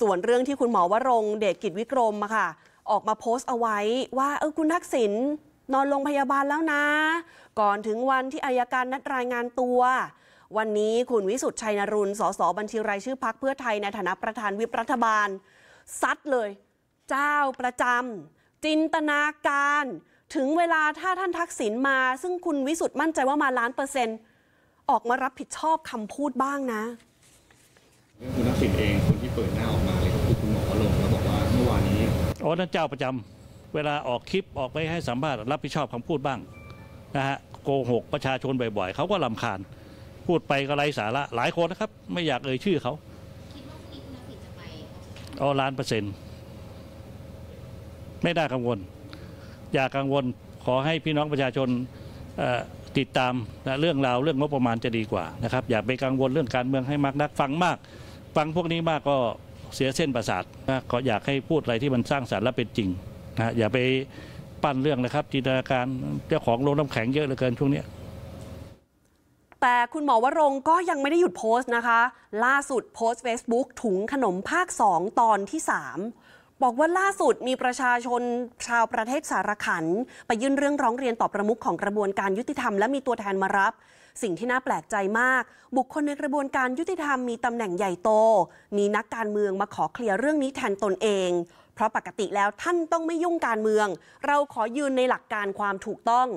ส่วนเรื่องที่คุณหมอวรงเดชกิจวิกรมอะค่ะออกมาโพสต์เอาไว้ว่า เออคุณทักษิณนอนโรงพยาบาลแล้วนะ ก่อนถึงวันที่อายการนัดรายงานตัว วันนี้คุณวิสุทธ์ชัยนรุนสสบัญชีรายชื่อพักเพื่อไทยในฐานะประธานวิปรัฐบาลซัดเลย เจ้าประจำจินตนาการ ถึงเวลาถ้าท่านทักษิณมา ซึ่งคุณวิสุทธ์มั่นใจว่ามาล้านเปอร์เซ็นต์ออกมารับผิดชอบคำพูดบ้างนะคุณทักษิณเองคนที่เปิดหน้าออกมาเลยก็คือคุณหมอลงแล้วบอกว่าเมื่อวานนี้อ๋อนั่นเจ้าประจำเวลาออกคลิปออกไปให้สัมภาษณ์รับผิดชอบคำพูดบ้างนะฮะโกหกประชาชนบ่อย ๆเขาก็ลาคาญพูดไปก็ไรสาระหลายคนนะครับ ไม่อยากเอ่ยชื่อเขาอ๋อล้านเปอร์เซ็นต์ไม่ได้กังวล อย่ากังวลขอให้พี่น้องประชาชนติดตามนะเรื่องราวเรื่องงบประมาณจะดีกว่านะครับอย่าไปกังวลเรื่องการเมืองให้มากนักฟังมากฟังพวกนี้มากก็เสียเส้นประสาทนะก็อยากให้พูดอะไรที่มันสร้างสารรค์และเป็นจริงนะอย่าไปปั้นเรื่องนะครับ จินตนาการเจ้าของโรงน้ำแข็งเยอะเหลือเกินช่วงนี้แต่คุณหมอวรงก็ยังไม่ได้หยุดโพสต์นะคะ ล่าสุดโพสต์ Facebook ถุงขนมภาค 2 ตอนที่ 3บอกว่าล่าสุดมีประชาชนชาวประเทศสารขัน ไปยื่นเรื่องร้องเรียนต่อประมุขของ กระบวนการยุติธรรมและมีตัวแทนมารับ สิ่งที่น่าแปลกใจมาก บุคคลในกระบวนการยุติธรรมมีตำแหน่งใหญ่โตมีนักการเมืองมาขอเคลียร์เรื่องนี้แทนตนเอง เพราะปกติแล้วท่านต้องไม่ยุ่งการเมือง เราขอยืนในหลักการความถูกต้อง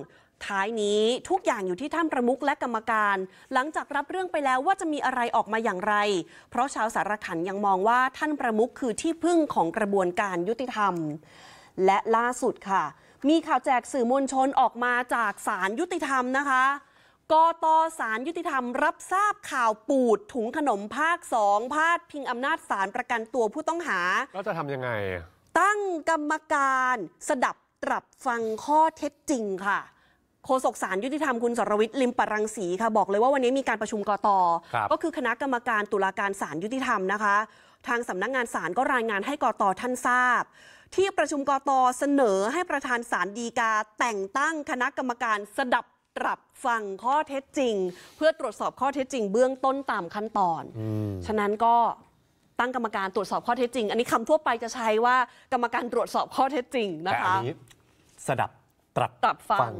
ท้ายนี้ทุกอย่างอยู่ที่ท่านประมุขและกรรมการ หลังจากรับเรื่องไปแล้วว่าจะมีอะไรออกมาอย่างไร เพราะชาวสารขันยังมองว่าท่านประมุขคือที่พึ่งของกระบวนการยุติธรรม และล่าสุดค่ะ มีข่าวแจกสื่อมวลชนออกมาจากสารยุติธรรมนะคะกตสารยุติธรรมรับทราบข่าวปูดถุงขนมภาคสองพาดพิงอำนาจสารประกันตัวผู้ต้องหาก็จะทำยังไง ตั้งกรรมการสดับตรับฟังข้อเท็จจริงค่ะโฆษกสารยุติธรรมคุณสรวิทย์ลิมปรังสีค่ะบอกเลยว่าวันนี้มีการประชุมกตก็คือคณะกรรมการตุลาการสารยุติธรรมนะคะ ทางสำนักงงานสารก็รายงานให้กตท่านทราบ ที่ประชุมกตเสนอให้ประธานสารดีกา แต่งตั้งคณะกรรมการสดับรับฟังข้อเท็จจริง เพื่อตรวจสอบข้อเท็จจริง เบื้องต้นตามขั้นตอนอฉะนั้นก็ตั้งกรรมการตรวจสอบข้อเท็จจริง อันนี้คำทั่วไปจะใช้ว่ากรรมการตรวจสอบข้อเท็จจริงนะคะสดับตรับฟัง